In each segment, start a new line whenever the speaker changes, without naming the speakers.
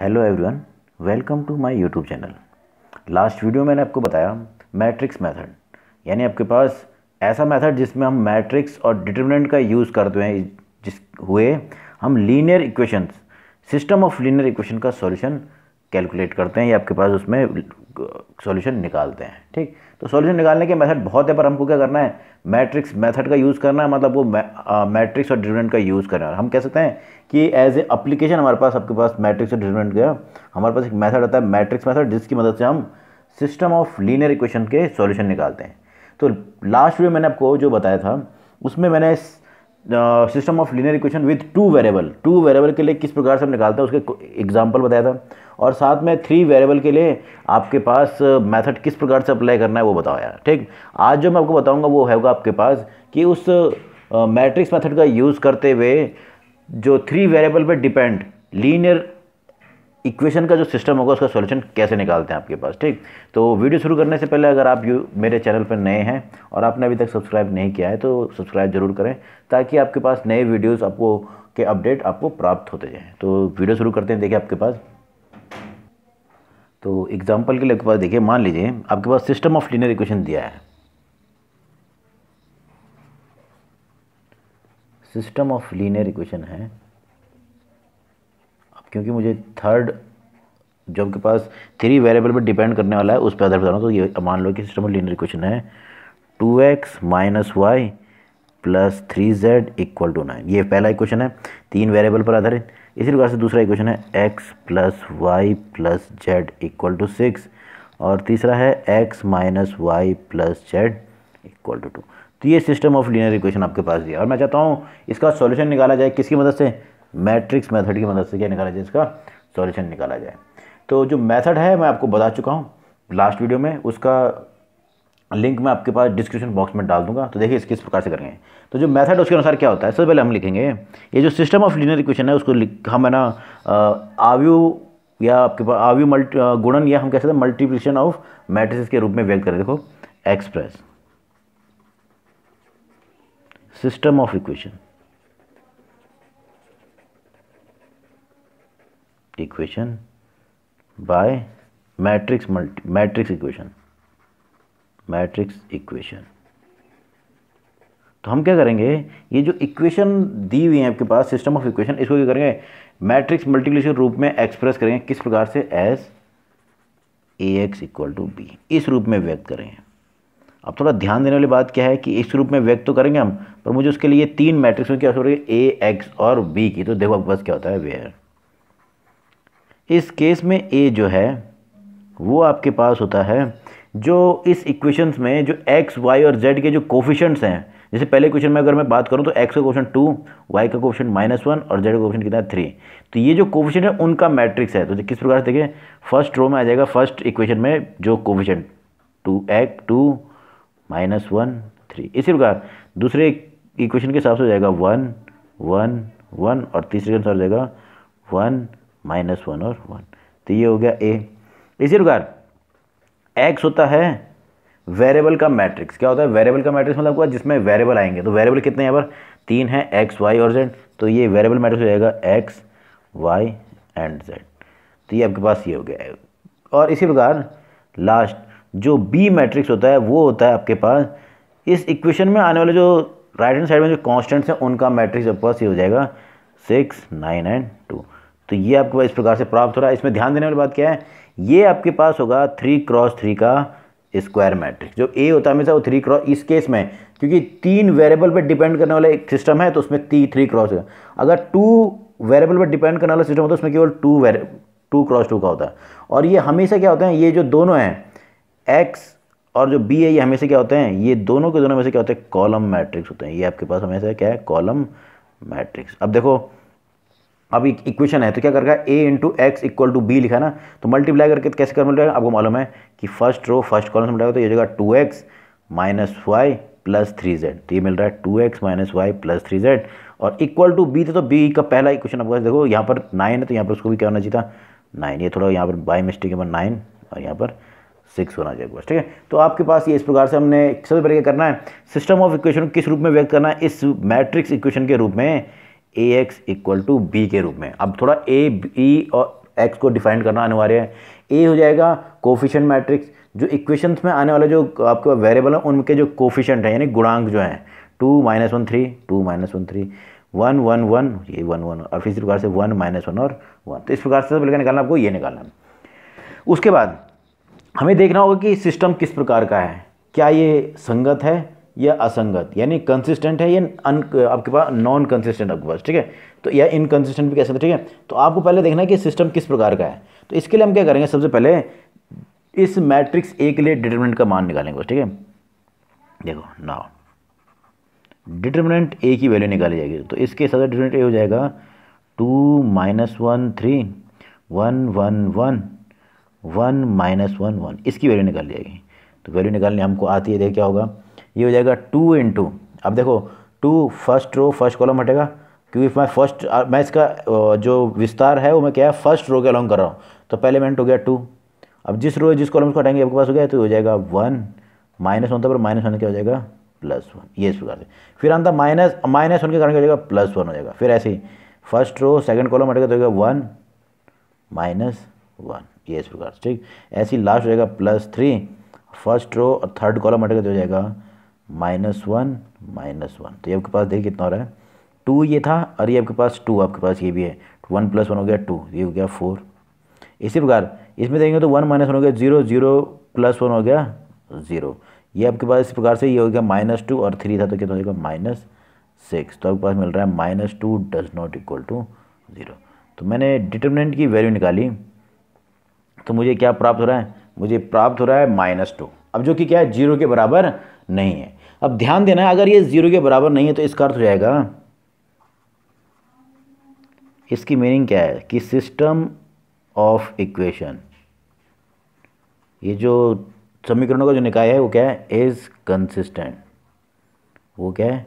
hello everyone welcome to my YouTube channel last video मैंने आपको बताया मैट्रिक्स मेथड यानी आपके पास ऐसा मेथड जिसमें हम मैट्रिक्स और डिटर्मिनेंट का यूज़ करते हैं जिस हुए हम linear equations system of linear equation का सॉल्यूशन कैलकुलेट करते हैं या आपके पास उसमें सॉल्यूशन निकालते हैं ठीक तो सॉल्यूशन निकालने के मेथड बहुत है पर हमको क्या करना है मैट्रिक्स मेथड का यूज़ करना है मतलब वो मैट्रिक्स और डिटर्मिनेंट का यूज़ करना है हम कह सकते हैं कि एज ए अप्लीकेशन हमारे पास आपके पास मैट्रिक्स और डिटर्मिनेंट का हमारे पास एक मैथड आता है मैट्रिक्स मैथड जिसकी मदद से हम सिस्टम ऑफ लीनियर इक्वेशन के सॉल्यूशन निकालते हैं तो लास्ट वीडियो मैंने आपको जो बताया था उसमें मैंने system of linear equation with two variable two variable के लिए किस प्रकार से हम निकालते हैं उसके एग्जांपल बताया था और साथ में थ्री वेरिएबल के लिए आपके पास मेथड किस प्रकार से अप्लाई करना है वो बताया ठीक आज जो मैं आपको बताऊंगा वो है आपके पास कि उस मैट्रिक्स मेथड का यूज़ करते हुए जो थ्री वेरेबल पर डिपेंड लीनियर इक्वेशन का जो सिस्टम होगा उसका सॉल्यूशन कैसे निकालते हैं आपके पास ठीक तो वीडियो शुरू करने से पहले अगर आप यू मेरे चैनल पर नए हैं और आपने अभी तक सब्सक्राइब नहीं किया है तो सब्सक्राइब जरूर करें ताकि आपके पास नए वीडियोस आपको के अपडेट आपको प्राप्त होते जाएँ तो वीडियो शुरू करते हैं देखिए आपके पास तो एग्जाम्पल के लिए आपके पास देखिए मान लीजिए आपके पास सिस्टम ऑफ लीनियर इक्वेशन दिया है सिस्टम ऑफ लीनियर इक्वेशन है क्योंकि मुझे थर्ड जो आपके पास थ्री वेरिएबल पर डिपेंड करने वाला है उस पर आधार बता रहा हूँ तो ये मान लो कि सिस्टम में लीनियर क्वेश्चन है two x minus Y plus three Z equal to nine ये पहला इक्वेशन है तीन वेरिएबल पर आधारित इसी प्रकार से दूसरा इक्वेशन है X plus Y plus Z equal to six और तीसरा है X minus Y plus Z equal to two तो ये सिस्टम ऑफ लीनियर इक्वेशन आपके पास दिया और मैं चाहता हूँ इसका सॉल्यूशन निकाला जाए किसकी मदद से मैट्रिक्स मेथड की मदद से क्या निकाला जाए इसका सॉल्यूशन निकाला जाए तो जो मेथड है मैं आपको बता चुका हूँ लास्ट वीडियो में उसका लिंक मैं आपके पास डिस्क्रिप्शन बॉक्स में डाल दूंगा तो देखिए इस किस प्रकार से करेंगे तो जो मेथड उसके अनुसार क्या होता है सबसे पहले हम लिखेंगे ये जो सिस्टम ऑफ लीनियर इक्वेशन है उसको हम है ना आव्यू या आपके पास आव्यू मल्टी गुणन या हम कह सकते हैं मल्टीप्लिकेशन ऑफ मैट्रिक्स के रूप में व्यक्त करें देखो express system of equation equation by matrix multi matrix equation matrix equation तो हम क्या करेंगे ये जो इक्वेशन दी हुई है आपके पास सिस्टम ऑफ इक्वेशन इसको क्या करेंगे मैट्रिक्स मल्टीप्लिकेशन रूप में एक्सप्रेस करेंगे किस प्रकार से as A x equal to B इस रूप में व्यक्त करेंगे अब थोड़ा ध्यान देने वाली बात क्या है कि इस रूप में व्यक्त तो करेंगे हम पर मुझे उसके लिए तीन मैट्रिक्स में क्या हो रही है ए एक्स और बी की तो देखो आपके पास क्या होता है वेयर इस केस में ए जो है वो आपके पास होता है जो इस इक्वेशंस में जो एक्स वाई और जेड के जो कोफिशंट्स हैं जैसे पहले क्वेश्चन में अगर मैं बात करूँ तो एक्स का क्वेश्चन टू वाई का क्वेश्चन माइनस वन और जेड का क्वेश्चन कितना है थ्री तो ये जो कोफिशेंट है उनका मैट्रिक्स है तो किस प्रकार से देखें फर्स्ट रो में आ जाएगा फर्स्ट इक्वेशन में जो coefficient two X two minus one three इसी प्रकार दूसरे इक्वेशन के हिसाब से हो जाएगा वन वन वन और तीसरे के अनुसार हो जाएगा वन माइनस वन और वन तो ये हो गया ए इसी प्रकार एक्स होता है वेरिएबल का मैट्रिक्स क्या होता है वेरिएबल का मैट्रिक्स मतलब क्या जिसमें वेरिएबल आएंगे तो वेरिएबल कितने यहाँ पर तीन है एक्स वाई और जेड तो ये वेरिएबल मैट्रिक्स हो जाएगा एक्स वाई एंड जेड तो ये आपके पास ये हो गया और इसी प्रकार लास्ट जो बी मैट्रिक्स होता है वो होता है आपके पास इस इक्वेशन में आने वाले जो राइट हैंड साइड में जो कॉन्स्टेंट्स हैं उनका मैट्रिक्स आपके पास ये हो जाएगा सिक्स नाइन एंड टू तो ये आपके पास इस प्रकार से प्राप्त हो रहा है इसमें ध्यान देने वाली बात क्या है ये आपके पास होगा थ्री क्रॉस थ्री का स्क्वायर मैट्रिक्स जो ए होता है हमेशा वो थ्री क्रॉस इस केस में क्योंकि तीन वेरिएबल पर डिपेंड करने वाला एक सिस्टम है तो उसमें ती थ्री क्रॉस है अगर टू वेरिएबल पर डिपेंड करने वाला सिस्टम होता है उसमें केवल टू वेरे टू क्रॉस टू का होता है और ये हमेशा क्या होते हैं ये जो दोनों हैं एक्स और जो बी है ये हमेशा क्या होते हैं ये दोनों के दोनों में से क्या होते हैं कॉलम मैट्रिक्स होते हैं ये आपके पास हमेशा क्या है कॉलम मैट्रिक्स अब देखो अब एक इक्वेशन है तो क्या करेगा A into x equal to B लिखा ना तो मल्टीप्लाई करके तो कैसे कर मिल जाएगा आपको मालूम है कि फर्स्ट रो फर्स्ट कॉलम से मिल तो ये जगह two x minus Y plus three z तो ये मिल रहा है two x minus Y plus three z और इक्वल टू बी तो बी का पहला इक्वेशन आपको देखो यहाँ पर नाइन है तो यहाँ पर उसको भी क्या होना चाहिए नाइन ये थोड़ा यहाँ पर बाई मिस्टेक है नाइन और यहाँ पर सिक्स होना चाहिए बस ठीक है तो आपके पास ये इस प्रकार से हमने सबसे पहले क्या करना है सिस्टम ऑफ इक्वेशन किस रूप में व्यक्त करना है इस मैट्रिक्स इक्वेशन के रूप में A x equal to B के रूप में अब थोड़ा ए बी और एक्स को डिफाइन करना अनिवार्य है ए हो जाएगा कोफिशेंट मैट्रिक्स जो इक्वेशंस में आने वाले जो आपके वेरिएबल हैं उनके जो कोफिशेंट हैं यानी गुणांक जो हैं two minus one three two minus one three one one one ये वन वन और इस प्रकार से वन माइनस वन और वन तो इस प्रकार से सब लेकर निकालना आपको ये निकालना है उसके बाद हमें देखना होगा कि सिस्टम किस प्रकार का है क्या ये संगत है या असंगत यानी कंसिस्टेंट है या अन आपके पास नॉन कंसिस्टेंट आपके पास ठीक है तो या इनकन्सिस्टेंट भी कह सकते ठीक है तो आपको पहले देखना है कि सिस्टम किस प्रकार का है तो इसके लिए हम क्या करेंगे सबसे पहले इस मैट्रिक्स ए के लिए डिटर्मिनेंट का मान निकालेंगे ठीक है देखो ना डिटर्मिनेंट ए की वैल्यू निकाली जाएगी तो इसके हिसाब से डिटर्मिनेंट ए हो जाएगा two minus one three one one one one minus one one इसकी वैल्यू निकाल जाएगी तो वैल्यू निकालने हमको आती है देखिए क्या होगा ये हो जाएगा टू इन टू अब देखो two first row first column हटेगा क्योंकि मैं फर्स्ट मैं इसका जो विस्तार है वो मैं क्या है फर्स्ट रो के अलॉन्ग कर रहा हूँ तो पहले मैंने हो गया टू अब जिस रो जिस कॉलम को हटाएंगे आपके पास हो गया तो हो जाएगा वन माइनस होता पर माइनस होने क्या हो जाएगा प्लस वन ये इस प्रकार से फिर अंतर माइनस माइनस होने के कारण क्या हो जाएगा प्लस वन हो जाएगा फिर ऐसे ही फर्स्ट रो सेकंड कॉलम हटेगा तो होगा वन माइनस वन ये इस प्रकार से ठीक ही लास्ट हो जाएगा प्लस थ्री फर्स्ट रो और थर्ड कॉलम हटेगा तो हो जाएगा माइनस वन माइनस वन तो ये आपके पास देखिए कितना हो रहा है टू ये था और ये आपके पास टू आपके पास ये भी है वन प्लस वन हो गया टू ये हो गया फोर इसी प्रकार इसमें देखेंगे तो वन माइनस वन हो गया जीरो जीरो प्लस वन हो गया ज़ीरो ये आपके पास इस प्रकार से ये हो गया माइनस टू और थ्री था तो कितना हो जाएगा माइनस सिक्स तो आपके पास मिल रहा है minus two does not equal to zero तो मैंने डिटर्मिनेंट की वैल्यू निकाली तो मुझे क्या प्राप्त हो रहा है मुझे प्राप्त हो रहा है माइनस टू अब जो कि क्या है जीरो के बराबर नहीं है अब ध्यान देना अगर ये ज़ीरो के बराबर नहीं है तो इसका अर्थ हो जाएगा इसकी मीनिंग क्या है कि सिस्टम ऑफ इक्वेशन ये जो समीकरणों का जो निकाय है वो क्या है इज़ कंसिस्टेंट वो क्या है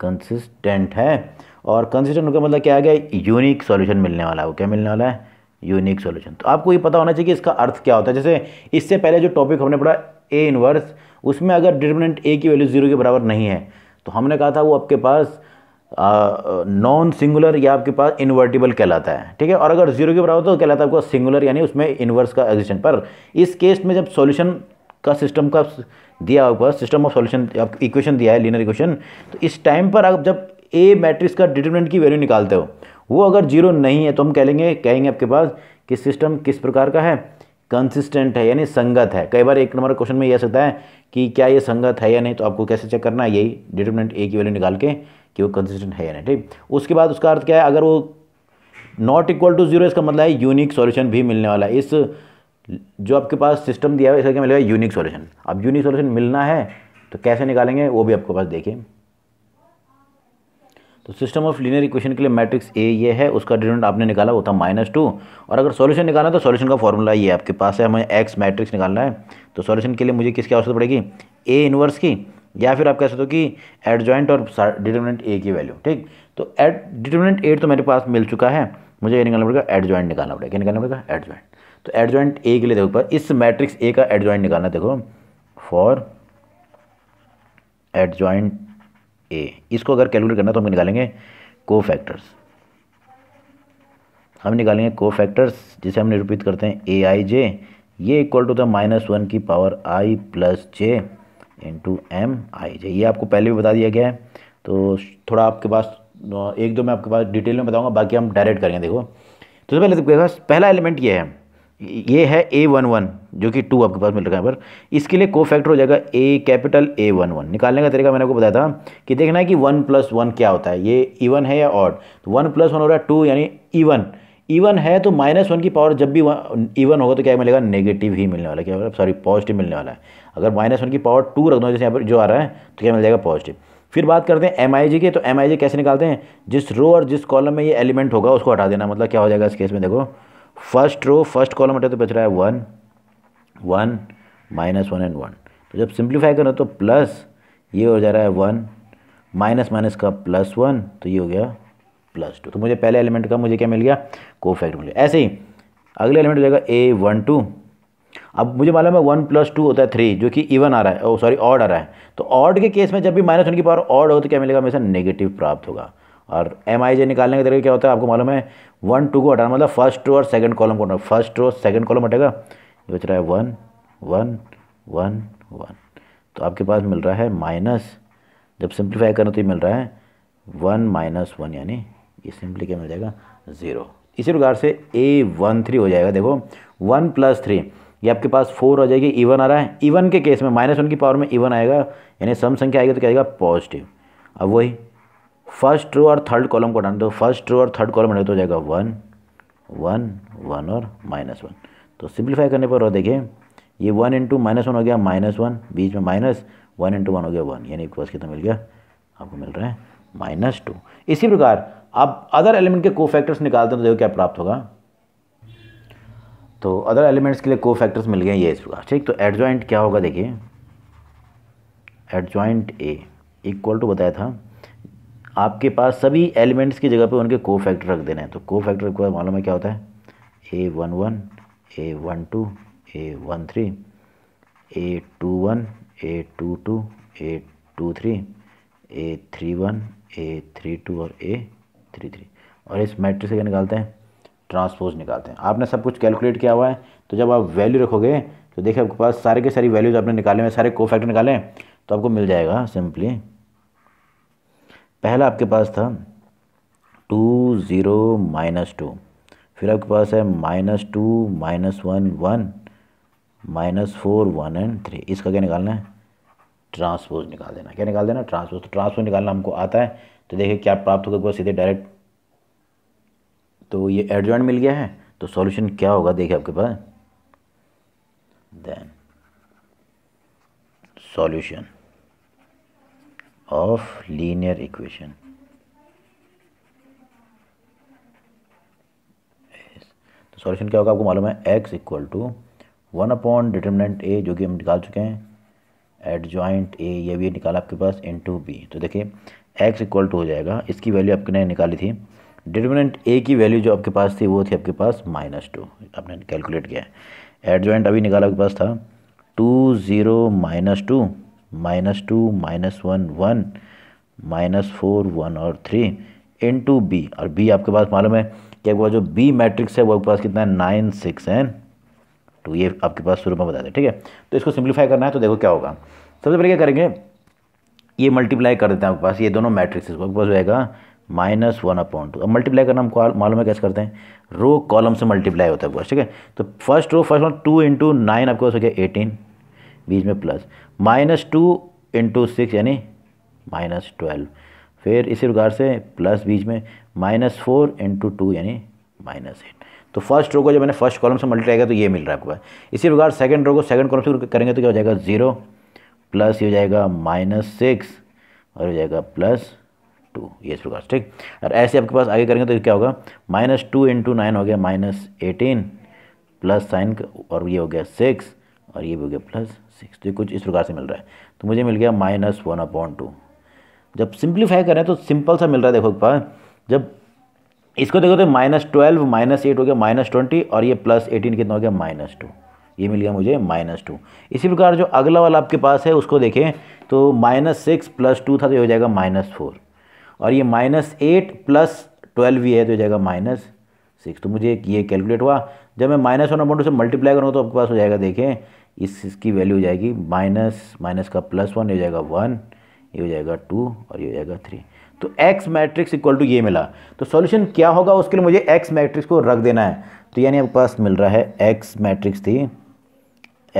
कंसिस्टेंट है और कंसिस्टेंट का मतलब क्या आ गया यूनिक सॉल्यूशन मिलने वाला है वो क्या मिलने वाला है यूनिक सॉल्यूशन तो आपको ये पता होना चाहिए कि इसका अर्थ क्या होता है जैसे इससे पहले जो टॉपिक हमने पढ़ा ए इनवर्स उसमें अगर डिटर्मिनेंट ए की वैल्यू ज़ीरो के बराबर नहीं है तो हमने कहा था वो आपके पास नॉन सिंगुलर या आपके पास इन्वर्टिबल कहलाता है ठीक है और अगर जीरो के बराबर तो कहलाता है आपको सिंगुलर यानी उसमें इन्वर्स का एग्जिस्टेंट पर इस केस में जब सॉल्यूशन का सिस्टम का दिया आपके पास सिस्टम ऑफ सॉल्यूशन आप इक्वेशन दिया है लीनर इक्वेशन तो इस टाइम पर आप जब ए मैट्रिक्स का डिटर्मिनेंट की वैल्यू निकालते हो वो अगर जीरो नहीं है तो हम कह लेंगे कहेंगे आपके पास कि सिस्टम किस प्रकार का है कंसिस्टेंट है यानी संगत है कई बार एक नंबर क्वेश्चन में यह सकता है कि क्या ये संगत है या नहीं तो आपको कैसे चेक करना है यही डिटर्मिनेंट ए की वैल्यू निकाल के कि वो कंसिस्टेंट है या नहीं ठीक उसके बाद उसका अर्थ क्या है अगर वो नॉट इक्वल टू जीरो इसका मतलब है यूनिक सॉल्यूशन भी मिलने वाला है इस जो आपके पास सिस्टम दिया है इसका क्या मिलेगा यूनिक सॉल्यूशन अब यूनिक सॉल्यूशन मिलना है तो कैसे निकालेंगे वो भी आपके पास देखें तो सिस्टम ऑफ लीनियर इक्वेशन के लिए मैट्रिक्स ए ये है उसका डिटर्मेंट आपने निकाला वो था माइनस टू और अगर सॉल्यूशन निकालना है तो सॉल्यूशन का फॉर्मूला ये आपके पास है हमें एक्स मैट्रिक्स निकालना है तो सॉल्यूशन के लिए मुझे किसकी आवश्यकता पड़ेगी ए इनवर्स की या फिर आप कह सकते हो कि एड और डिटर्मिनेंट ए की वैल्यू ठीक तो एड डिटर्मिनेंट ए तो मेरे पास मिल चुका है मुझे ये निकालना पड़ेगा एड निकालना पड़ेगा क्या निकालना पड़ेगा एड तो एड ए के लिए देखो पर इस मैट्रिक्स ए का एड निकालना देखो फॉर एड जॉइंट ए इसको अगर कैलकुलेट करना तो हम निकालेंगे को फैक्टर्स हम निकालेंगे को फैक्टर्स जिसे हम निरूपित करते हैं ए आई जे ये इक्वल टू द था माइनस वन की power i plus j into M i j ये आपको पहले भी बता दिया गया है तो थोड़ा आपके पास एक दो मैं आपके पास डिटेल में बताऊंगा बाकी हम डायरेक्ट करेंगे देखो तो सबसे पहले पहला एलिमेंट ये है ये है ए वन वन जो कि टू आपके पास मिल रहा है पर इसके लिए को फैक्टर हो जाएगा A capital A one one निकालने का तरीका मैंने आपको बताया था कि देखना है कि वन प्लस वन क्या होता है ये इवन है या ऑड तो वन प्लस वन हो रहा है टू यानी इवन इवन है तो माइनस वन की पावर जब भी इवन होगा तो क्या मिलेगा नेगेटिव ही मिलने वाला क्या सॉरी पॉजिटिव मिलने वाला है अगर माइनस वन की पावर टू रख दो जैसे यहाँ पर जो आ रहा है तो क्या मिल जाएगा पॉजिटिव फिर बात करते हैं एम आई जी के तो एम आई जी कैसे निकालते हैं जिस रो और जिस कॉलम में ये एलिमेंट होगा उसको हटा देना मतलब क्या हो जाएगा इस केस में देखो फर्स्ट रो फर्स्ट कॉलम हटे तो बच रहा है one one minus one and one तो जब सिंप्लीफाई करो तो प्लस ये हो जा रहा है वन माइनस माइनस का प्लस वन तो ये हो गया प्लस टू तो मुझे पहले एलिमेंट का मुझे क्या मिल गया को फैक्ट मिल गया ऐसे ही अगले एलिमेंट हो जाएगा ए वन टू अब मुझे मालूम है वन प्लस टू होता है थ्री जो कि इवन आ रहा है ओ सॉरी ऑड आ रहा है तो ऑड के केस में जब भी माइनस वन की पावर ऑड हो तो क्या मिलेगा हमेशा नेगेटिव प्राप्त होगा और एम आई जे निकालने के तरीके क्या होता है आपको मालूम है वन टू को हटाना मतलब फर्स्ट रो और सेकंड कॉलम को फर्स्ट रो सेकंड कॉलम हटेगा ये बच रहा है वन वन वन वन तो आपके पास मिल रहा है माइनस जब सिंप्लीफाई करना तो ये मिल रहा है वन माइनस वन यानी ये सिंपली क्या मिल जाएगा ज़ीरो इसी प्रकार से ए वन थ्री हो जाएगा देखो वन प्लस थ्री ये आपके पास फोर हो जाएगी इवन आ रहा है इवन के केस में माइनस वन की पावर में इवन आएगा यानी सम संख्या आएगी तो क्या आएगा पॉजिटिव अब वही फर्स्ट रो और थर्ड कॉलम को हटाना तो फर्स्ट रो और थर्ड कॉलम हटाए तो हो जाएगा वन वन वन और माइनस वन तो सिंप्लीफाई करने पर देखिए ये वन इंटू माइनस वन हो गया माइनस वन बीच में माइनस वन इंटू वन हो गया वन यानी इक्वल्स कितना मिल गया आपको मिल रहा है माइनस टू इसी प्रकार आप अदर एलिमेंट के को फैक्टर्स निकालते हैं तो देखो क्या प्राप्त होगा तो अदर एलिमेंट्स के लिए को फैक्टर्स मिल गए ये इस प्रकार ठीक तो एडजॉइंट क्या होगा देखिए एडजॉइंट ए इक्वल टू बताया था आपके पास सभी एलिमेंट्स की जगह पे उनके को फैक्टर रख देना है तो को फैक्टर को मालूम है क्या होता है A one one A one two A one three A two one A two two A two three A three one A three two और ए थ्री थ्री और इस मैट्रिक्स से क्या निकालते हैं ट्रांसपोज निकालते हैं आपने सब कुछ कैलकुलेट किया हुआ है तो जब आप वैल्यू रखोगे तो देखिए आपके पास सारे के सारी वैल्यूज आपने निकाले हैं सारे को फैक्टर निकाले तो आपको मिल जाएगा सिंपली पहला आपके पास था टू ज़ीरो माइनस टू फिर आपके पास है minus two minus one one minus four one and three इसका क्या निकालना है ट्रांसपोज निकाल देना क्या निकाल देना ट्रांसपोज तो ट्रांसपोज निकालना हमको आता है तो देखिए क्या प्राप्त होगा बस सीधे डायरेक्ट तो ये एडजॉइंट मिल गया है तो सॉल्यूशन क्या होगा देखिए आपके पास then solution of linear equation तो सॉल्यूशन क्या होगा आपको मालूम है x equal to one upon determinant A जो कि हम निकाल चुके हैं एट जॉइंट ए ये भी निकाला आपके पास इन टू बी तो देखिए एक्स इक्वल टू हो जाएगा इसकी वैल्यू आपने निकाली थी डिटर्मिनेंट ए की वैल्यू जो आपके पास थी वो थी आपके पास माइनस टू आपने कैलकुलेट किया है एड ज्वाइंट अभी निकाला आपके पास था two zero minus two minus two minus one one minus four one और थ्री इन टू बी और बी आपके पास मालूम है कि आपके पास जो बी मैट्रिक्स है वो आपके पास कितना है नाइन सिक्स एन टू ये आपके पास शुरू में बता दें ठीक है तो इसको सिंप्लीफाई करना है तो देखो क्या होगा सबसे पहले क्या करेंगे ये मल्टीप्लाई कर देते हैं आपके पास ये दोनों मैट्रिक्स आपके पास रहेगा माइनस वन अपॉइंट टू अब मल्टीप्लाई करना हम मालूम है कैसे करते हैं रो कॉलम से मल्टीप्लाई होता है आपके पास ठीक है तो first row first one two into nine आपके पास हो गया एटीन बीच में plus minus two into six यानी माइनस ट्वेल्व फिर इसी प्रकार से प्लस बीच में माइनस फोर इंटू टू यानी माइनस एट तो फर्स्ट रो को जब मैंने फर्स्ट कॉलम से मल्टीप्लाई किया तो ये मिल रहा है आपको इसी प्रकार सेकंड रो को सेकंड कॉलम से करेंगे तो क्या हो जाएगा ज़ीरो प्लस ये हो जाएगा माइनस सिक्स और हो जाएगा प्लस टू ये इस प्रकार ठीक और ऐसे आपके पास आगे करेंगे तो क्या होगा माइनस टू इंटू नाइन हो गया माइनस एटीन प्लस साइन और ये हो गया सिक्स और ये भी हो गया प्लस सिक्स तो कुछ इस प्रकार से मिल रहा है तो मुझे मिल गया माइनस वन अपॉन टू जब सिंप्लीफाई करें तो सिंपल सा मिल रहा है देखो पास जब इसको देखो तो माइनस ट्वेल्व माइनस एट हो गया माइनस ट्वेंटी और ये प्लस एटीन कितना हो गया माइनस टू ये मिल गया मुझे माइनस टू इसी प्रकार जो अगला वाला आपके पास है उसको देखें तो माइनस सिक्स प्लस टू था तो ये हो जाएगा माइनस फोर और ये माइनस एट प्लस ट्वेल्व भी है तो हो जाएगा माइनस सिक्स तो मुझे ये कैलकुलेट हुआ जब मैं माइनस वन अपॉइंट से मल्टीप्लाई करूँगा तो आपके पास हो जाएगा देखें इस इसकी वैल्यू हो जाएगी माइनस माइनस का प्लस वन ये हो जाएगा वन ये हो जाएगा टू और ये हो जाएगा थ्री तो एक्स मैट्रिक्स इक्वल टू ये मिला तो सॉल्यूशन क्या होगा उसके लिए मुझे एक्स मैट्रिक्स को रख देना है तो यानी आपके पास मिल रहा है एक्स मैट्रिक्स थी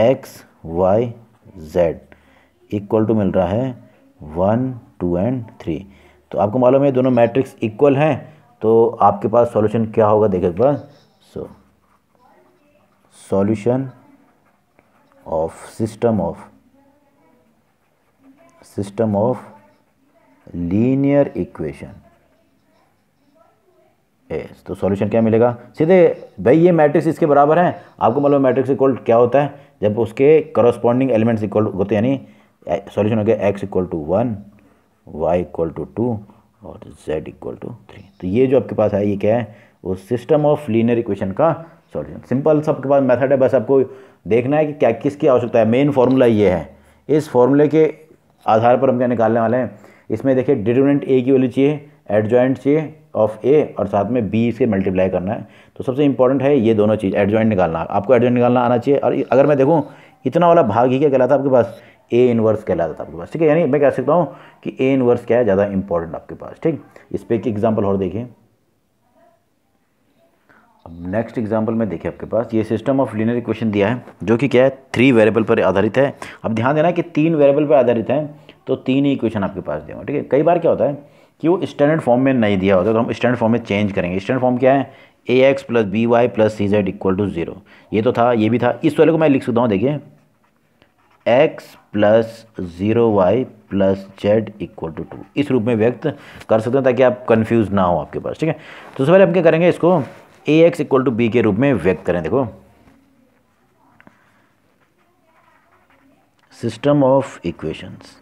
x Y z equal to मिल रहा है वन टू एंड थ्री तो आपको मालूम है दोनों मैट्रिक्स इक्वल हैं तो आपके पास सॉल्यूशन क्या होगा देखे बस so solution of system of system of linear equations तो सॉल्यूशन क्या मिलेगा सीधे भाई ये मैट्रिक्स इसके बराबर है आपको मालूम मैट्रिक्स इक्वल क्या होता है जब उसके करस्पॉन्डिंग एलिमेंट्स इक्वल होते हैं यानी सॉल्यूशन हो गया x equal to one y equal to two और जेड इक्वल टू थ्री तो ये जो आपके पास है ये क्या है वो सिस्टम ऑफ लीनियर इक्वेशन का सॉल्यूशन सिंपल सबके पास मेथड है बस आपको देखना है कि क्या किसकी आवश्यकता है मेन फार्मूला ये है इस फॉर्मूले के आधार पर हम क्या निकालने वाले हैं इसमें देखिए डिटर्मिनेंट ए की वैल्यू चाहिए एडजॉइंट चाहिए ऑफ ए और साथ में बी से मल्टीप्लाई करना है तो सबसे इंपॉर्टेंट है ये दोनों चीज़ एडजॉइंट निकालना आपको एडजॉइंट निकालना आना चाहिए और अगर मैं देखूँ इतना वाला भाग ही क्या कहलाता है आपके पास ए इनवर्स कहलाता था आपके पास ठीक है यानी मैं कह सकता हूँ कि ए इनवर्स क्या है ज़्यादा इंपॉर्टेंट आपके पास ठीक इस पर एक एग्जाम्पल और देखिए अब नेक्स्ट एग्जांपल में देखिए आपके पास ये सिस्टम ऑफ लीनियर इक्वेशन दिया है जो कि क्या है थ्री वेरिएबल पर आधारित है अब ध्यान देना कि तीन वेरिएबल पर आधारित है तो तीन ही इक्वेशन आपके पास दिया ठीक है कई बार क्या होता है कि वो स्टैंडर्ड फॉर्म में नहीं दिया होता तो हम स्टैंडर्ड फॉर्म में चेंज करेंगे स्टैंडर्ड फॉर्म क्या है A x plus B y plus C z equal to zero ये तो था ये भी था इस वाले को मैं लिख सकता हूँ देखिए x plus zero y plus Z equal to two इस रूप में व्यक्त कर सकते हैं ताकि आप कन्फ्यूज़ ना हो आपके पास ठीक है तो सबसे पहले हम क्या करेंगे इसको A x equal to B के रूप में व्यक्त करें देखो system of equations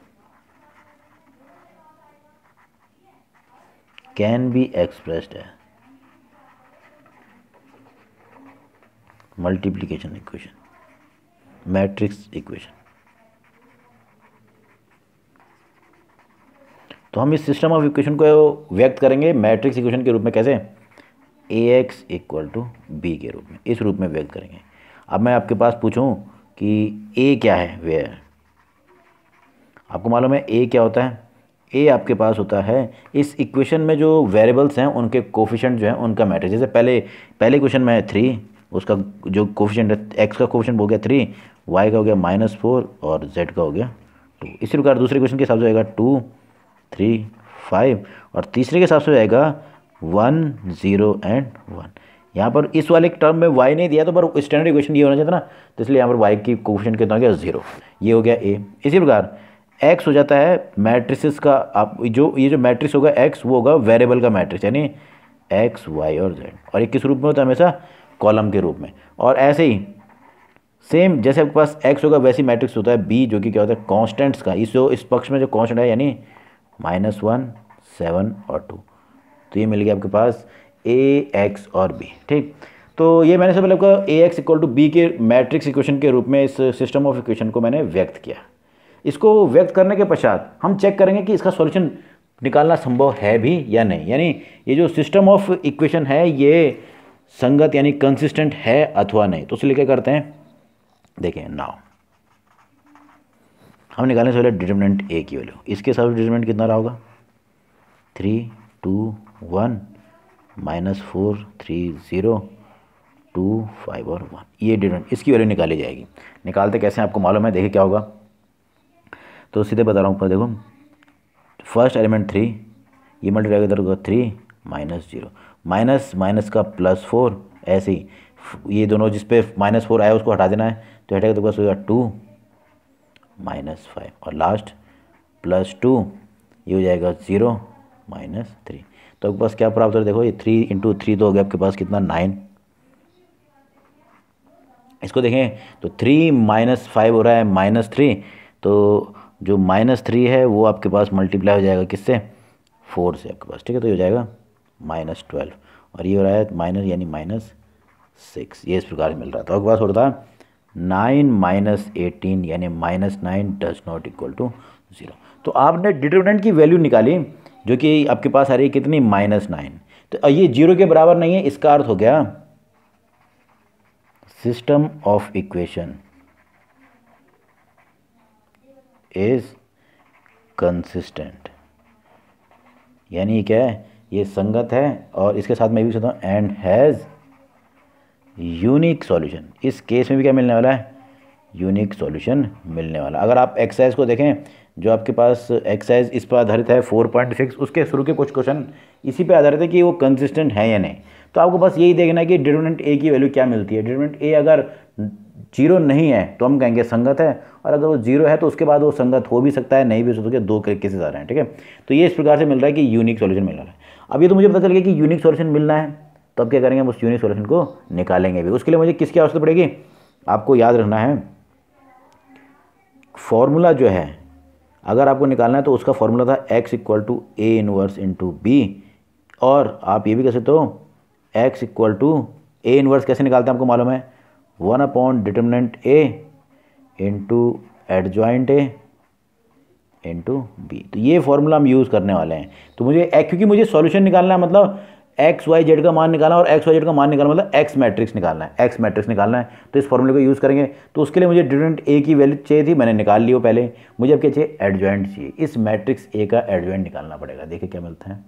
can be expressed है मल्टीप्लीकेशन इक्वेशन मैट्रिक्स इक्वेशन तो हम इस सिस्टम ऑफ इक्वेशन को व्यक्त करेंगे मैट्रिक्स इक्वेशन के रूप में कैसे A x equal to B के रूप में इस रूप में व्यक्त करेंगे अब मैं आपके पास पूछूं कि ए क्या है वे है आपको मालूम है ए क्या होता है ए आपके पास होता है इस इक्वेशन में जो वेरिएबल्स हैं उनके कोफिशेंट जो है उनका मैटर जैसे पहले पहले क्वेश्चन में है थ्री उसका जो कोफिशेंट है एक्स का कोफिशेंट हो गया थ्री वाई का हो गया माइनस फोर और जेड का हो गया टू इसी प्रकार दूसरे क्वेश्चन के हिसाब से आएगा टू थ्री फाइव और तीसरे के हिसाब से आएगा वन जीरो एंड वन यहाँ पर इस वाले टर्म में वाई नहीं दिया तो पर स्टैंडर्ड इक्वेशन ये होना चाहिए ना तो इसलिए यहाँ पर वाई की कोफिशन कितना हो गया जीरो ये हो गया ए इसी प्रकार एक्स हो जाता है मैट्रिसेस का आप जो ये जो मैट्रिक्स होगा एक्स वो होगा वेरिएबल का मैट्रिक्स यानी एक्स वाई और जेड और ये किस रूप में होता है हमेशा कॉलम के रूप में और ऐसे ही सेम जैसे आपके पास एक्स होगा वैसे ही मैट्रिक्स होता है बी जो कि क्या होता है कॉन्स्टेंट्स का इस जो इस पक्ष में जो कॉन्स्टेंट है यानी माइनस वन सेवन और टू तो ये मिल गया आपके पास ए एक्स और बी ठीक तो ये मैंने सबसे आपका A x equal to B के मैट्रिक्स इक्वेशन के रूप में इस सिस्टम ऑफ इक्वेशन को मैंने व्यक्त किया इसको व्यक्त करने के पश्चात हम चेक करेंगे कि इसका सॉल्यूशन निकालना संभव है भी या नहीं यानी ये जो सिस्टम ऑफ इक्वेशन है ये संगत यानी कंसिस्टेंट है अथवा नहीं तो उसे क्या करते हैं देखें नाउ हम निकालने से पहले डिटर्मिनेंट ए की वैल्यू इसके हिसाब से डिटर्मिनेंट कितना रहा होगा three two one minus four three zero two five और वन ये डिफरेंट इसकी वैल्यू निकाली जाएगी निकालते कैसे आपको मालूम है देखिए क्या होगा तो सीधे बता रहा हूँ ऊपर देखो फर्स्ट एलिमेंट थ्री ये मल्टीप्लाई इधर होगा three minus zero minus minus का प्लस फोर ऐसे ही ये दोनों जिस पे माइनस फोर आया उसको हटा देना है तो हटेगा तो बस होगा टू माइनस फाइव और लास्ट प्लस टू ये हो जाएगा ज़ीरो माइनस थ्री तो आपके पास क्या प्राप्त हो रहा है देखो ये थ्री इंटू थ्री तो हो गया आपके पास कितना नाइन इसको देखें तो थ्री माइनस फाइव हो रहा है माइनस थ्री तो जो माइनस थ्री है वो आपके पास मल्टीप्लाई हो जाएगा किससे फोर से आपके पास ठीक है तो ये हो जाएगा माइनस ट्वेल्व और ये हो रहा है माइनस यानी माइनस सिक्स ये इस प्रकार मिल रहा था आपके पास हो रहा था नाइन माइनस एटीन यानी minus nine does not equal to zero तो आपने डिटर्मिनेंट की वैल्यू निकाली जो कि आपके पास आ रही है कितनी माइनस नाइन तो ये जीरो के बराबर नहीं है इसका अर्थ हो गया system of equation is consistent यानी क्या है ये संगत है और इसके साथ मैं भी सकता हूँ एंड हैज़ यूनिक सॉल्यूशन इस केस में भी क्या मिलने वाला है यूनिक सॉल्यूशन मिलने वाला अगर आप एक्सरसाइज को देखें जो आपके पास एक्सरसाइज इस पर आधारित है फोर पॉइंट सिक्स उसके शुरू के कुछ क्वेश्चन इसी पे आधारित है कि वो कंसिस्टेंट है या नहीं तो आपको बस यही देखना है कि डिटर्मिनेंट ए की वैल्यू क्या मिलती है डिटर्मिनेंट ए अगर जीरो नहीं है तो हम कहेंगे संगत है और अगर वो जीरो है तो उसके बाद वो संगत हो भी सकता है नहीं भी हो सकता तो दो केसेस आ रहे हैं ठीक है तो ये इस प्रकार से मिल रहा है कि यूनिक सोल्यूशन मिल रहा है अब ये तो मुझे पता चल गया कि यूनिक सोल्यूशन मिलना है तो अब क्या करेंगे हम उस यूनिक सोल्यूशन को निकालेंगे भी उसके लिए मुझे किसकी आवश्यकता पड़ेगी आपको याद रखना है फॉर्मूला जो है अगर आपको निकालना है तो उसका फॉर्मूला था x equal to A inverse into B और आप ये भी कह सकते हो x equal to A inverse कैसे निकालते हैं आपको मालूम है one upon determinant A into adjoint A into B तो ये फॉर्मूला हम यूज़ करने वाले हैं तो मुझे क्योंकि मुझे सॉल्यूशन निकालना है मतलब एक्स वाई जेड का मान निकालना और एक्स वाई जेड का मान निकालना मतलब एक्स मैट्रिक्स निकालना है एक्स मैट्रिक्स निकालना है तो इस फॉर्मूले को यूज़ करेंगे तो उसके लिए मुझे डिटेंट ए की वैल्यू चाहिए थी मैंने निकाल ली वो पहले मुझे अब क्या चाहिए एडजॉइंट चाहिए इस मैट्रिक्स ए का एडजॉइंट निकालना पड़ेगा देखिए क्या मिलता है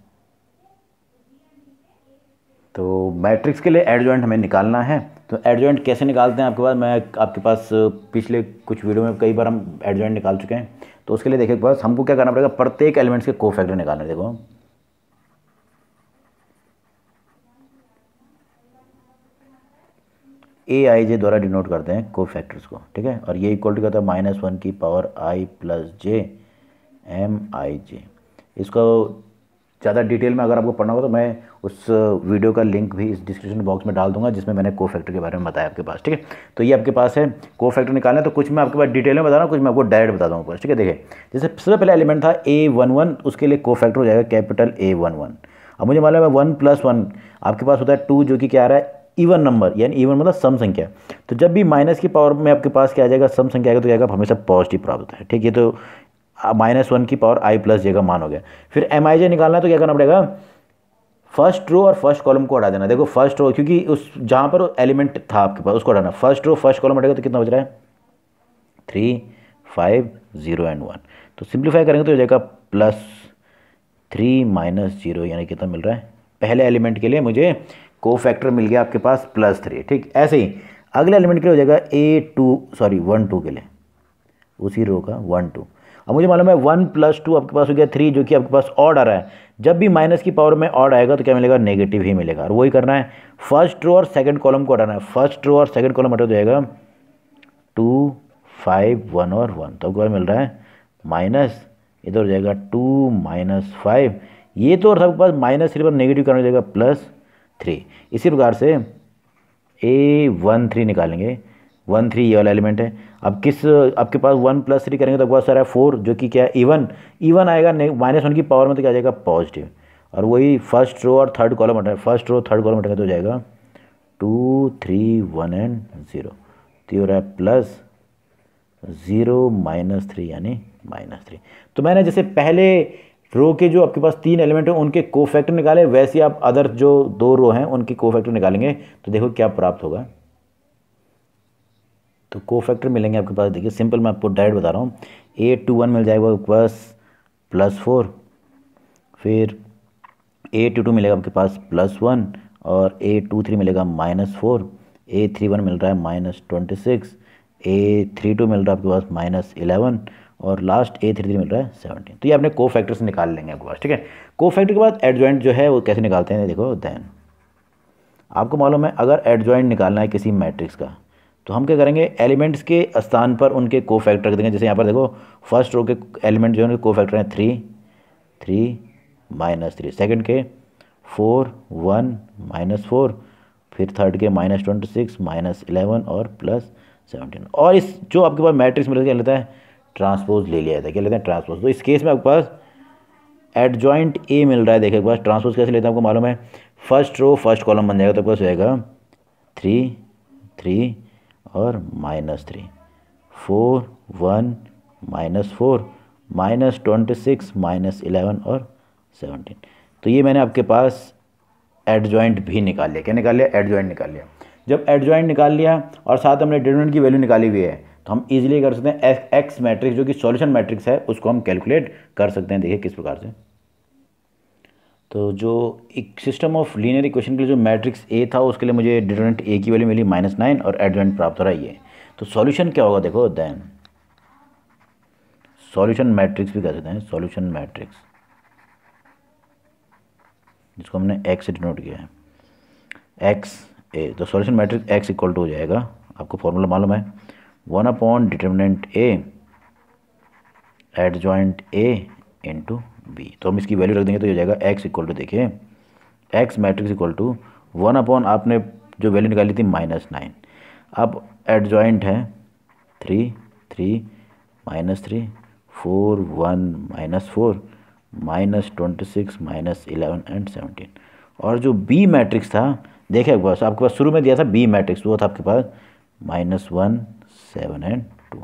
तो मैट्रिक्स के लिए एडजॉइंट हमें निकालना है तो एडजॉइंट कैसे निकालते हैं आपके पास मैं आपके पास पिछले कुछ वीडियो में कई बार हम एडजॉइंट निकाल चुके हैं तो उसके लिए देखिए पास हमको क्या करना पड़ेगा प्रत्येक एलिमेंट्स के कोफैक्टर निकालना देखो ए आई जे द्वारा डिनोट करते हैं को फैक्टर्स को ठीक है और ये इक्वल टू क्या होता है माइनस वन की power i plus j M i j इसको ज़्यादा डिटेल में अगर आपको पढ़ना होगा तो मैं उस वीडियो का लिंक भी इस डिस्क्रिप्शन बॉक्स में डाल दूंगा जिसमें मैंने को फैक्टर के बारे में बताया आपके पास ठीक है तो ये आपके पास है को फैक्टर निकालना तो कुछ मैं आपके पास डिटेल में बता रहा हूँ कुछ मैं आपको डायरेक्ट बता दूँगा ठीक है देखिए जैसे सबसे पहला एलिमेंट था ए वन वन उसके लिए को फैक्टर हो जाएगा कैपिटल ए वन वन अब मुझे मालूम है वन प्लस वन आपके पास होता है टू जो कि क्या आ रहा है इवन नंबर यानी इवन मतलब सम संख्या तो जब भी माइनस की पावर में आपके पास क्या आ जाएगा सम संख्या आएगा तो क्या आएगा हमेशा पॉजिटिव प्राप्त होता है ठीक है तो माइनस वन की पावर आई प्लस जेगा मान हो गया फिर एम आई जे निकालना है तो क्या करना पड़ेगा फर्स्ट रो और फर्स्ट कॉलम को हटा देना देखो फर्स्ट रो क्योंकि उस जहाँ पर एलिमेंट था आपके पास उसको हटाना फर्स्ट रो फर्स्ट कॉलम हटेगा तो कितना बच रहा है three five zero and one तो सिंप्लीफाई करेंगे तो हो जाएगा प्लस थ्री माइनस जीरो यानी कितना मिल रहा है पहले एलिमेंट के लिए मुझे को फैक्टर मिल गया आपके पास प्लस थ्री ठीक ऐसे ही अगले एलिमेंट के लिए हो जाएगा A two sorry one two के लिए उसी रो का वन टू अब मुझे मालूम है वन प्लस टू आपके पास हो गया थ्री जो कि आपके पास ऑड आ रहा है जब भी माइनस की पावर में ऑड आएगा तो क्या मिलेगा नेगेटिव ही मिलेगा और वही करना है फर्स्ट रो और सेकंड कॉलम को हटाना है फर्स्ट रो और सेकंड कॉलम हटा तो जाएगा टू फाइव वन और वन तो आपको मिल रहा है माइनस इधर हो जाएगा टू माइनस फाइव ये तो और आपके पास माइनस थ्री पर नेगेटिव करना हो जाएगा प्लस थ्री इसी प्रकार से ए वन थ्री निकालेंगे वन थ्री ये वाला एलिमेंट है अब किस आपके पास वन प्लस थ्री करेंगे तो बहुत सारा है फोर जो कि क्या है इवन इवन आएगा माइनस वन की पावर में तो क्या जाएगा पॉजिटिव और वही फर्स्ट रो और थर्ड कॉलम हटाएं फर्स्ट रो थर्ड कॉलम हटाएंगे तो जाएगा two three one and zero तो ये हो रहा है प्लस ज़ीरो माइनस थ्री यानी माइनस थ्री तो मैंने जैसे पहले रो के जो आपके पास तीन एलिमेंट हैं उनके को फैक्टर निकाले वैसे आप अदर जो दो रो हैं उनके को फैक्टर निकालेंगे तो देखो क्या प्राप्त होगा तो को फैक्टर मिलेंगे आपके पास देखिए सिंपल मैं आपको डायरेक्ट बता रहा हूँ ए टू वन मिल जाएगा आपके पास प्लस फोर फिर ए टू टू मिलेगा आपके पास प्लस वन और ए टू थ्री मिलेगा minus four A three one मिल रहा है minus twenty six A three two मिल रहा है आपके पास माइनस इलेवन और लास्ट ए थ्री थ्री मिल रहा है सेवनटीन तो ये अपने को फैक्टर्स निकाल लेंगे आपके पास ठीक है को फैक्टर के बाद एडजॉइंट जो है वो कैसे निकालते हैं देखो दैन आपको मालूम है अगर एडजॉइंट निकालना है किसी मैट्रिक्स का तो हम क्या करेंगे एलिमेंट्स के स्थान पर उनके को फैक्टर देंगे जैसे यहाँ पर देखो फर्स्ट रो के एलिमेंट जो है उनके को फैक्टर हैं three three minus three second के फोर वन माइनस फोर फिर थर्ड के minus twenty six minus eleven और प्लस सेवनटीन और इस जो आपके पास मैट्रिक्स मिल लेता है ट्रांसपोज ले लिया था क्या लेते हैं ट्रांसपोज तो इस केस में आपके पास एड जॉइंट ए मिल रहा है देखिए आपके पास ट्रांसपोज कैसे लेते हैं आपको मालूम है फर्स्ट रो फर्स्ट कॉलम बन जाएगा तो आपके पास रहेगा थ्री थ्री और minus three four one minus four minus twenty six minus eleven और सेवनटीन तो ये मैंने आपके पास एड जॉइंट भी निकाल लिया क्या निकाल लिया एड जॉइंट निकाल लिया जब एड जॉइंट निकाल लिया और साथ हमने डिटर्मिनेंट की वैल्यू निकाली हुई है तो हम इजीली कर सकते हैं एक्स मैट्रिक्स जो कि सॉल्यूशन मैट्रिक्स है उसको हम कैलकुलेट कर सकते हैं देखिए किस प्रकार से तो जो एक सिस्टम ऑफ लीनियर इक्वेशन के लिए जो मैट्रिक्स ए था उसके लिए मुझे डिटर्मेंट ए की वैल्यू मिली माइनस नाइन और एडवेंट प्राप्त हो रहा है ये तो सॉल्यूशन क्या होगा देखो देन सॉल्यूशन मैट्रिक्स भी कह सकते हैं सॉल्यूशन मैट्रिक्स जिसको हमने एक्स से डिनोट किया है एक्स ए तो solution matrix X equal to हो जाएगा आपको फॉर्मूला मालूम है one upon determinant A adjoint A into B तो हम इसकी वैल्यू रख देंगे तो ये जाएगा एक्स इक्वल टू देखिए X matrix equal to one upon आपने जो वैल्यू निकाली थी माइनस नाइन अब एट जॉइंट है three three minus three four one minus four minus twenty six minus eleven and seventeen और जो बी मैट्रिक्स था देखे आपके पास आपके पास शुरू में दिया था बी मैट्रिक्स वो था आपके पास minus one seven and two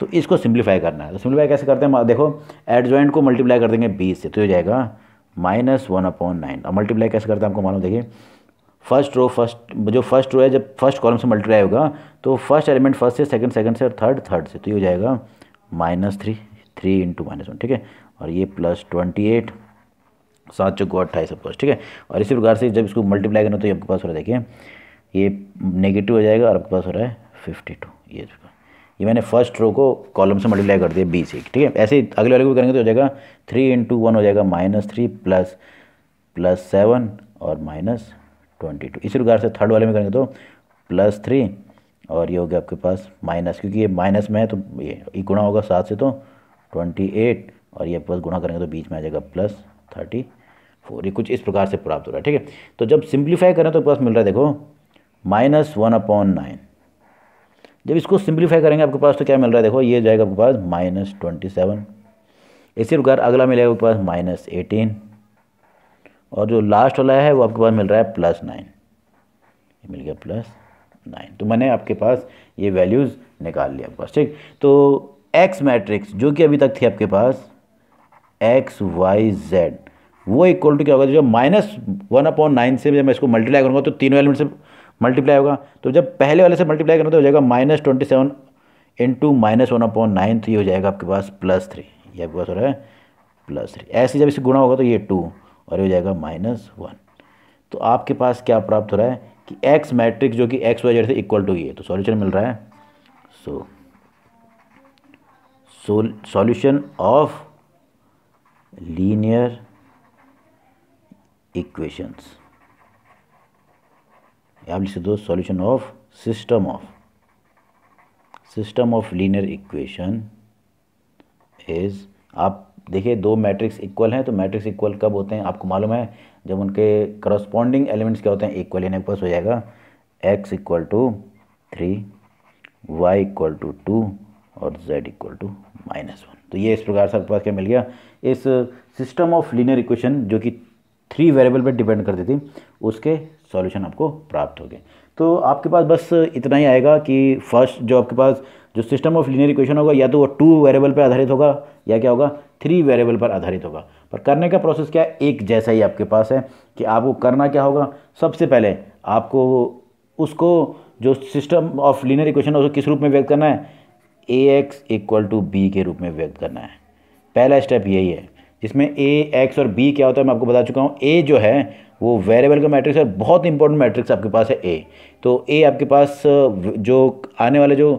तो इसको सिंप्लीफाई करना है तो सिंप्लीफाई कैसे करते हैं देखो एड ज्वाइंट को मल्टीप्लाई कर देंगे बीस से तो हो जाएगा माइनस वन अपॉन नाइन अब मल्टीप्लाई कैसे करते हैं आपको मालूम देखिए फर्स्ट रो फर्स्ट जो फर्स्ट रो है जब फर्स्ट कॉलम से मल्टीप्लाई होगा तो फर्स्ट एलिमेंट फर्स्ट से सेकंड सेकंड से और थर्ड थर्ड से तो ये हो जाएगा minus three three into minus one ठीक है और ये प्लस ट्वेंटी एट सात चौको अट्ठाईस अफकोर्स ठीक है और इसी प्रकार से जब इसको मल्टीप्लाई करना तो ये आपके पास हो रहा है देखिए ये नेगेटिव हो जाएगा और आपके पास हो रहा है फिफ्टी टू ये ये मैंने फर्स्ट रो को कॉलम से मल्टीप्लाई कर दिया बी से ठीक है ऐसे अगले वाले को करेंगे तो हो जाएगा थ्री इंटू वन हो जाएगा minus three plus plus seven और माइनस ट्वेंटी टू इसी प्रकार से थर्ड वाले में करेंगे तो प्लस थ्री और ये हो गया आपके पास माइनस क्योंकि ये माइनस में है तो ये गुणा होगा सात से तो ट्वेंटी एट और ये आपके पास गुणा करेंगे तो बीच में आ जाएगा प्लस थर्टी फोर ये कुछ इस प्रकार से प्राप्त हो रहा है ठीक है तो जब सिंप्लीफाई करें तो पास मिल रहा है देखो माइनस वन अपॉन नाइन जब इसको सिंप्लीफाई करेंगे आपके पास तो क्या मिल रहा है देखो ये जाएगा आपके पास माइनस ट्वेंटी सेवन इसी प्रकार अगला मिलेगा आपके पास माइनस एटीन और जो लास्ट वाला है वो आपके पास मिल रहा है प्लस नाइन ये मिल गया प्लस नाइन तो मैंने आपके पास ये वैल्यूज़ निकाल लिया आपके पास ठीक तो एक्स मैट्रिक्स जो कि अभी तक थी आपके पास एक्स वाई जेड वो इक्वल टू क्या होगा जो माइनस वन अपॉइंट नाइन से जब मैं इसको मल्टीप्लाई करूँगा तो तीन एलिमेंट से मल्टीप्लाई होगा तो जब पहले वाले से मल्टीप्लाई करना तो हो जाएगा minus twenty seven into minus one upon nine three हो जाएगा आपके पास प्लस थ्री ये आपके पास हो रहा है प्लस थ्री ऐसे जब इसे गुणा होगा तो ये टू और ये हो जाएगा माइनस वन तो आपके पास क्या प्राप्त हो रहा है कि एक्स मैट्रिक्स जो कि एक्स वाई जेड से इक्वल टू ये तो सॉल्यूशन मिल रहा है so solution of linear equations आप लिख दो solution of system of system of linear equation is आप देखिए दो मैट्रिक्स इक्वल हैं तो मैट्रिक्स इक्वल कब होते हैं आपको मालूम है जब उनके करस्पॉन्डिंग एलिमेंट्स क्या होते हैं इक्वल यानी पास हो जाएगा X equal to three Y equal to two और Z equal to minus one तो ये इस प्रकार से आपके पास क्या मिल गया इस सिस्टम ऑफ लीनियर इक्वेशन जो कि थ्री वेरिएबल पर डिपेंड करती थी उसके सॉल्यूशन आपको प्राप्त हो गए तो आपके पास बस इतना ही आएगा कि फर्स्ट जो आपके पास जो सिस्टम ऑफ लीनियर इक्वेशन होगा या तो वो टू वेरिएबल पर आधारित होगा या क्या होगा थ्री वेरिएबल पर आधारित होगा पर करने का प्रोसेस क्या है एक जैसा ही आपके पास है कि आपको करना क्या होगा सबसे पहले आपको उसको जो सिस्टम ऑफ लीनियर इक्वेशन है उसको किस रूप में व्यक्त करना है A x equal to B के रूप में व्यक्त करना है पहला स्टेप यही है जिसमें ए एक्स और बी क्या होता है मैं आपको बता चुका हूँ ए जो है वो वेरिएबल का मैट्रिक्स है बहुत इंपॉर्टेंट मैट्रिक्स आपके पास है ए तो ए आपके पास जो आने वाले जो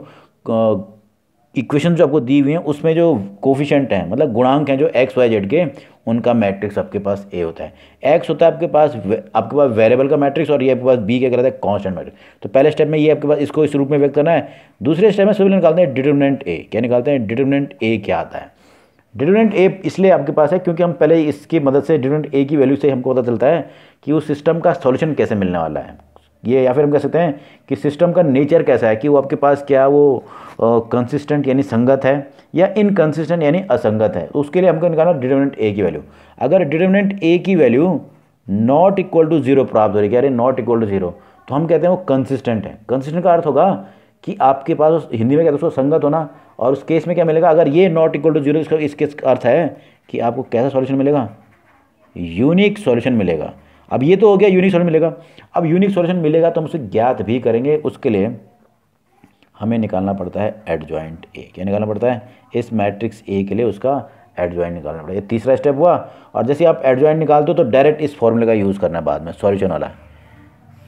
इक्वेशन जो आपको दी हुई हैं उसमें जो कोफिशेंट हैं मतलब गुणांक हैं जो एक्स वाई जेड के उनका मैट्रिक्स आपके पास ए होता है एक्स होता है आपके पास आपके पास वेरिएबल का मैट्रिक्स और ये आपके पास बी क्या कहता है कॉन्स्टेंट मैट्रिक्स तो पहले स्टेप में ये आपके पास इसको इस रूप में व्यक्त करना है दूसरे स्टेप में सभी निकालते हैं डिटर्मिनेंट ए क्या निकालते हैं डिटर्मिनेंट ए क्या आता है डिविडेंट ए इसलिए आपके पास है क्योंकि हम पहले इसकी मदद से डिविडेंट ए की वैल्यू से हमको पता चलता है कि उस सिस्टम का सॉल्यूशन कैसे मिलने वाला है ये या फिर हम कह सकते हैं कि सिस्टम का नेचर कैसा है कि वो आपके पास क्या वो कंसिस्टेंट यानी संगत है या इनकन्सिस्टेंट यानी असंगत है उसके लिए हमको निकालना डिटर्मिनेंट ए की वैल्यू अगर डिटर्मिनेंट ए की value not equal to zero प्राप्त हो रही है अरे नॉट इक्वल टू जीरो तो हम कहते हैं वो कंसिस्टेंट है कंसिस्टेंट का अर्थ होगा कि आपके पास उस हिंदी में क्या दोस्तों संगत होना और उस केस में क्या मिलेगा अगर ये नॉट इक्वल टू जीरो इसका इस केस का अर्थ है कि आपको कैसा सॉल्यूशन मिलेगा यूनिक सॉल्यूशन मिलेगा अब ये तो हो गया यूनिक सॉल्यूशन मिलेगा अब यूनिक सॉल्यूशन मिलेगा तो हम उसे ज्ञात भी करेंगे उसके लिए हमें निकालना पड़ता है एडजॉइंट ए क्या निकालना पड़ता है इस मैट्रिक्स ए के लिए उसका एडजॉइंट निकालना पड़ेगा ये तीसरा स्टेप हुआ और जैसे आप एडजॉइंट निकालते हो तो डायरेक्ट इस फॉर्मूले का यूज़ करना है बाद में सॉल्यूशन वाला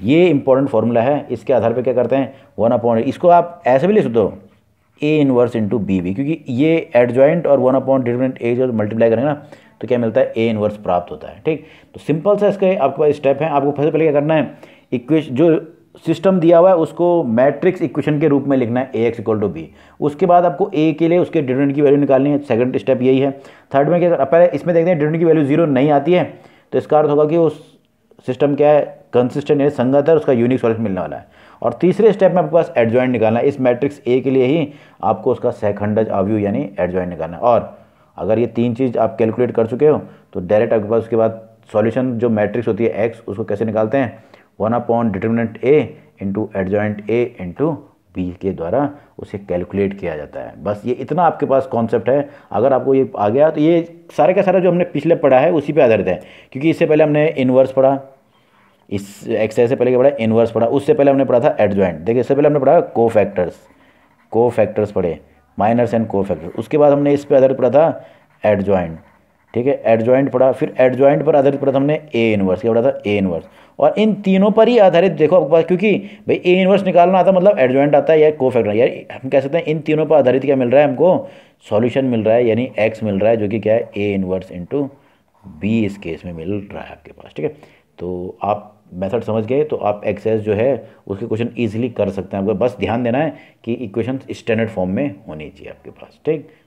ये इंपॉर्टेंट फार्मूला है इसके आधार पे क्या करते हैं वन अपॉइंट इसको आप ऐसे भी ले सकते हो ए इनवर्स इंटू बी भी क्योंकि ये एडजॉइंट और वन अपॉइंट डिफरेंट ए जो मल्टीप्लाई करेंगे ना तो क्या मिलता है ए इनवर्स प्राप्त होता है ठीक तो सिंपल सा इसके आपके पास स्टेप है आपको सबसे पहले क्या करना है इक्वेश जो सिस्टम दिया हुआ है उसको मैट्रिक्स इक्वेशन के रूप में लिखना है A x equal to B उसके बाद आपको ए के लिए उसके डिटरमिनेंट की वैल्यू निकालनी है सेकंड स्टेप यही है थर्ड में क्या पहले इसमें देखते हैं डिटरमिनेंट की वैल्यू जीरो नहीं आती है तो इसका अर्थ होगा कि उस सिस्टम क्या है कंसिस्टेंट यानी संगत है उसका यूनिक सॉल्यूशन मिलने वाला है और तीसरे स्टेप में आपके पास एडजॉइंट निकालना है इस मैट्रिक्स ए के लिए ही आपको उसका सेखंडज अव्यू यानी एडजॉइंट निकालना है और अगर ये तीन चीज़ आप कैलकुलेट कर चुके हो तो डायरेक्ट आपके पास उसके बाद सॉल्यूशन जो मैट्रिक्स होती है एक्स उसको कैसे निकालते हैं one upon determinant A into adjoint A into B के द्वारा उसे कैलकुलेट किया जाता है बस ये इतना आपके पास कॉन्सेप्ट है अगर आपको ये आ गया तो ये सारे का सारा जो हमने पिछले पढ़ा है उसी पे आधारित है क्योंकि इससे पहले हमने इनवर्स पढ़ा इस एक्सरसाइज से पहले क्या पढ़ा इनवर्स पढ़ा उससे पहले हमने पढ़ा था एडजॉइंट देखिए इससे पहले हमने पढ़ा को फैक्टर्स को फैक्टर्स पढ़े माइनर्स एंड को फैक्टर्स उसके बाद हमने इस पर आधारित पढ़ा था एडजॉइंट ठीक है एडजॉइंट पढ़ा फिर एडजॉइंट पर आधारित पढ़ा था हमने ए इनवर्स क्या पढ़ा था ए इनवर्स और इन तीनों पर ही आधारित देखो आपके पास क्योंकि भाई ए इनवर्स निकालना आता मतलब एडजॉइंट आता है या को फैक्टर यार हम कह सकते हैं इन तीनों पर आधारित क्या मिल रहा है हमको सॉल्यूशन मिल रहा है यानी एक्स मिल रहा है जो कि क्या है ए इनवर्स इंटू बी इस केस में मिल रहा है आपके पास ठीक है तो आप मेथड समझ गए तो आप एक्सरसाइज जो है उसके क्वेश्चन ईजिली कर सकते हैं आपको बस ध्यान देना है कि इक्वेशन स्टैंडर्ड फॉर्म में होनी चाहिए आपके पास ठीक